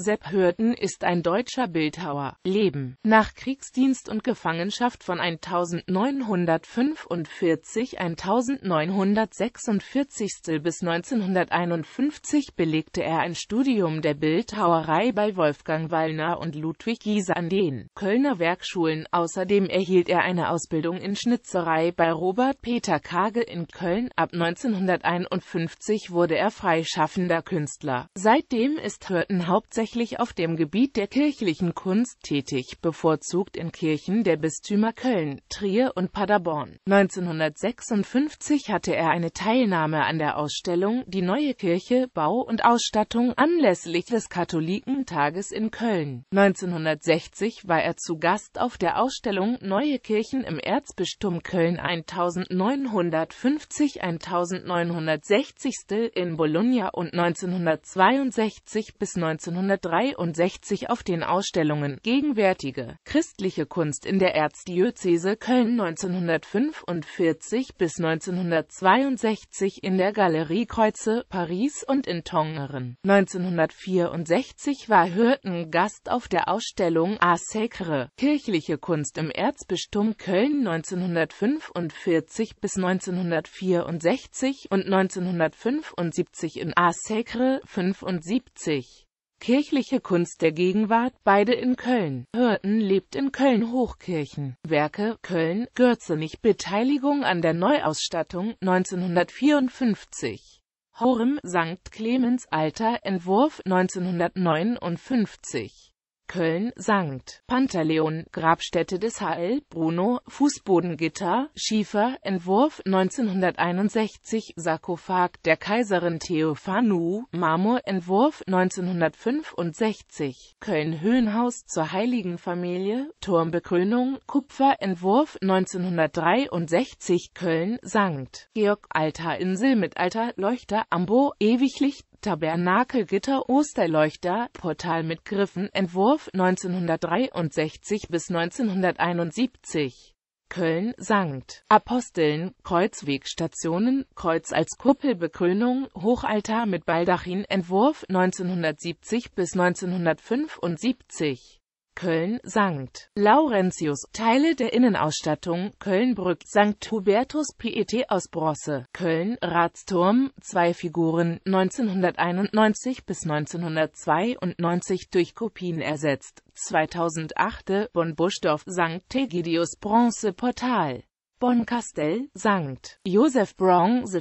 Sepp Hürten ist ein deutscher Bildhauer. Leben Nach Kriegsdienst und Gefangenschaft von 1945-1946 bis 1951 belegte er ein Studium der Bildhauerei bei Wolfgang Wallner und Ludwig Giese an den Kölner Werkschulen. Außerdem erhielt er eine Ausbildung in Schnitzerei bei Robert Peter Kage in Köln. Ab 1951 wurde er freischaffender Künstler. Seitdem ist Hürten hauptsächlich hauptsächlich auf dem Gebiet der kirchlichen Kunst tätig, bevorzugt in Kirchen der Bistümer Köln, Trier und Paderborn. 1956 hatte er eine Teilnahme an der Ausstellung Die neue Kirche, Bau und Ausstattung anlässlich des Katholikentages in Köln. 1960 war er zu Gast auf der Ausstellung Neue Kirchen im Erzbistum Köln 1950-1960 in Bologna und 1962 bis 1964 1963 auf den Ausstellungen Gegenwärtige christliche Kunst in der Erzdiözese Köln 1945 bis 1962 in der Galerie Kreuze Paris und in Tongeren. 1964 war Hürten Gast auf der Ausstellung A Sacre kirchliche Kunst im Erzbistum Köln 1945 bis 1964 und 1975 in A Sacre 75. Kirchliche Kunst der Gegenwart, beide in Köln. Hürten lebt in Köln-Hochkirchen. Werke, Köln, Gürzenich, Beteiligung an der Neuausstattung, 1954. Horem, St. Clemens Alter, Entwurf, 1959. Köln, St. Pantaleon, Grabstätte des HL, Bruno, Fußbodengitter, Schiefer, Entwurf 1961, Sarkophag der Kaiserin Theophanu, Marmor, Entwurf 1965, Köln Höhenhaus zur Heiligen Familie, Turmbekrönung, Kupfer, Entwurf 1963, Köln, St. Georg, Altarinsel mit Altar, Leuchter, Ambo, Ewiglicht, Tabernakelgitter Osterleuchter, Portal mit Griffen, Entwurf 1963 bis 1971. Köln, St. Aposteln, Kreuzwegstationen, Kreuz als Kuppelbekrönung, Hochaltar mit Baldachin, Entwurf 1970 bis 1975. Köln, St. Laurentius, Teile der Innenausstattung, Kölnbrück, St. Hubertus Piet aus Brosse, Köln, Ratsturm, zwei Figuren, 1991 bis 1992 durch Kopien ersetzt, 2008, Bonn-Buschdorf, St. Tegidius Bronze Portal. Bonkastel, St. Josef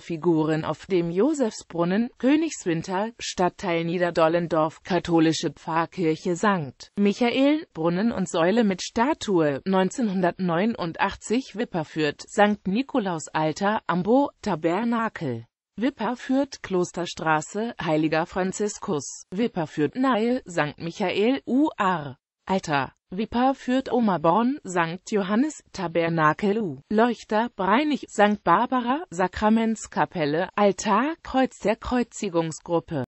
Figuren auf dem Josefsbrunnen, Königswinter, Stadtteil Niederdollendorf, katholische Pfarrkirche St. Michael, Brunnen und Säule mit Statue, 1989 Wipperfürth, St. Nikolaus Alter, Ambo, Tabernakel. Wipperfürth, Klosterstraße, Heiliger Franziskus, Wipperfürth, Nahe, St. Michael, UR. Alter Wipper führt Oma Born, St. Johannes, Tabernakel U, Leuchter, Breinig, St. Barbara, Sakramentskapelle, Altar, Kreuz der Kreuzigungsgruppe